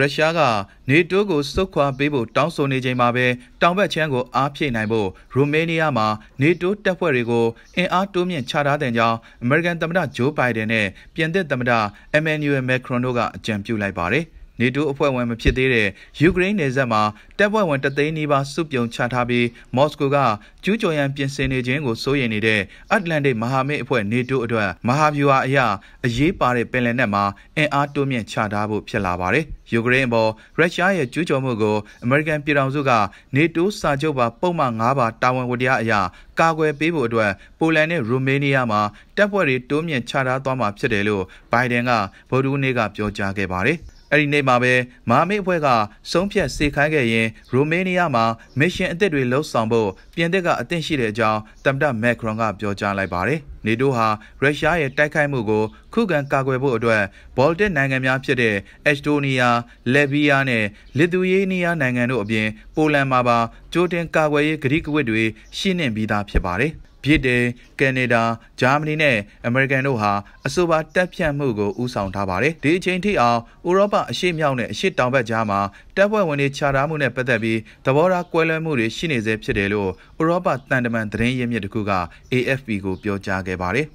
ရုရှားက NATO ကိုစုခွာပေးဖို့တောင်းဆိုနေချိန်မှာပဲတောင်ဘက်ချမ်းကို အားဖြည့်နိုင်ဖို့ရိုမေးနီးယားမှာ NATO တပ်ဖွဲ့တွေကိုအင်အားတိုးမြင့်ချထားတဲ့ကြောင်းအမေရိကန်သမ္မတဂျိုးဘိုင်ဒန်နဲ့ပြင်သစ်သမ္မတအမန်နျူအယ်မက်ခရွန်တို့ကအကြံပြုလိုက်ပါတယ်။နေတိုးအဖွဲ့ဝင်မဖြစ်သေးတဲ့ယူကရိန်းနယ်စပ်မှာတပ်ဖွဲ့ဝင်တသိန်းနီးပါးစုပြုံချထားပြီးမော်စကိုကကျူးကျော်ရန်ပြင်ဆင်နေခြင်းကိုစိုးရိမ်နေတဲ့အတ္တလန္တိတ်မဟာမိတ်အဖွဲ့နေတိုးအတွက်မဟာဗျူဟာအရအရေးပါတဲ့ပင်လယ်နက်မှာအင်အားတိုးမြင့်ချထားဖို့ဖြစ်လာပါတယ်။ယူကရိန်းအပေါ်ရုရှားရဲ့ကျူးကျော်မှုကိုအမေရိကန်ပြည်ထောင်စုကနေတိုးစာချုပ်ပါပုံမှန်၅ပါတာဝန်ဝတ္တရားအရကာကွယ်ပေးဖို့အတွက်ပိုလန်နဲ့ရိုမေးနီးယားမှာတပ်ဖွဲ့တွေတိုးမြင့်ချထားသွားမှာဖြစ်တယ်လို့ဘိုင်ဒန်ကဗုဒ္ဓဦးနေ့ကပြောကြားခဲ့ပါတယ်။အဲ့ဒီနေ့မှာပဲမာမေအဖွဲ့ကဆုံးဖြတ်စေခိုင်းခဲ့ရင်ရိုမေးနီးယားမှာမစ်ရှင်အသစ်တွေလှုပ်ဆောင်ဖို့ပြင်သစ်ကအသင့်ရှိတဲ့အကြောင်းတမ်တမက်ခရွန်က ပြောကြားလိုက်ပါတယ်။နေတိုးဟာရုရှားရဲ့တိုက်ခိုက်မှုကိုခုခံကာကွယ်ဖို့အတွက်ဘော်လတစ်နိုင်ငံများဖြစ်တဲ့အက်စတိုးနီးယား၊လက်ဗီးယားနဲ့လစ်သူယေးနီးယားနိုင်ငံတို့အပြင်ပိုလန်မှာပါကြိုတင်ကာကွယ်ရေးဂရိကဝတ်တွေရှင်းနှင်ပြီးသားဖြစ်ပါတယ်။ဗြိတိန်ကနေဒါဂျာမနီနဲ့အမေရိကန်တို့ဟာအဆိုပါတပ်ဖြန့်မှုကိုဥဆောင်ထားပါတယ်ဒီအချိန်ထိအောင်ဥရောပအရှေ့မြောက်နဲ့အရှေ့တောင်ဘက်ကြားမှာတပ်ဖွဲ့ဝင်တွေခြားထားမှုနဲ့ပတ်သက်ပြီးသဘောထားကွဲလွဲမှုတွေရှိနေဆဲဖြစ်တယ်လို့ဥရောပတန်တမန်သတင်းရင်းမြစ်တစ်ခုက AFP ကိုပြောကြားခဲ့ပါတယ်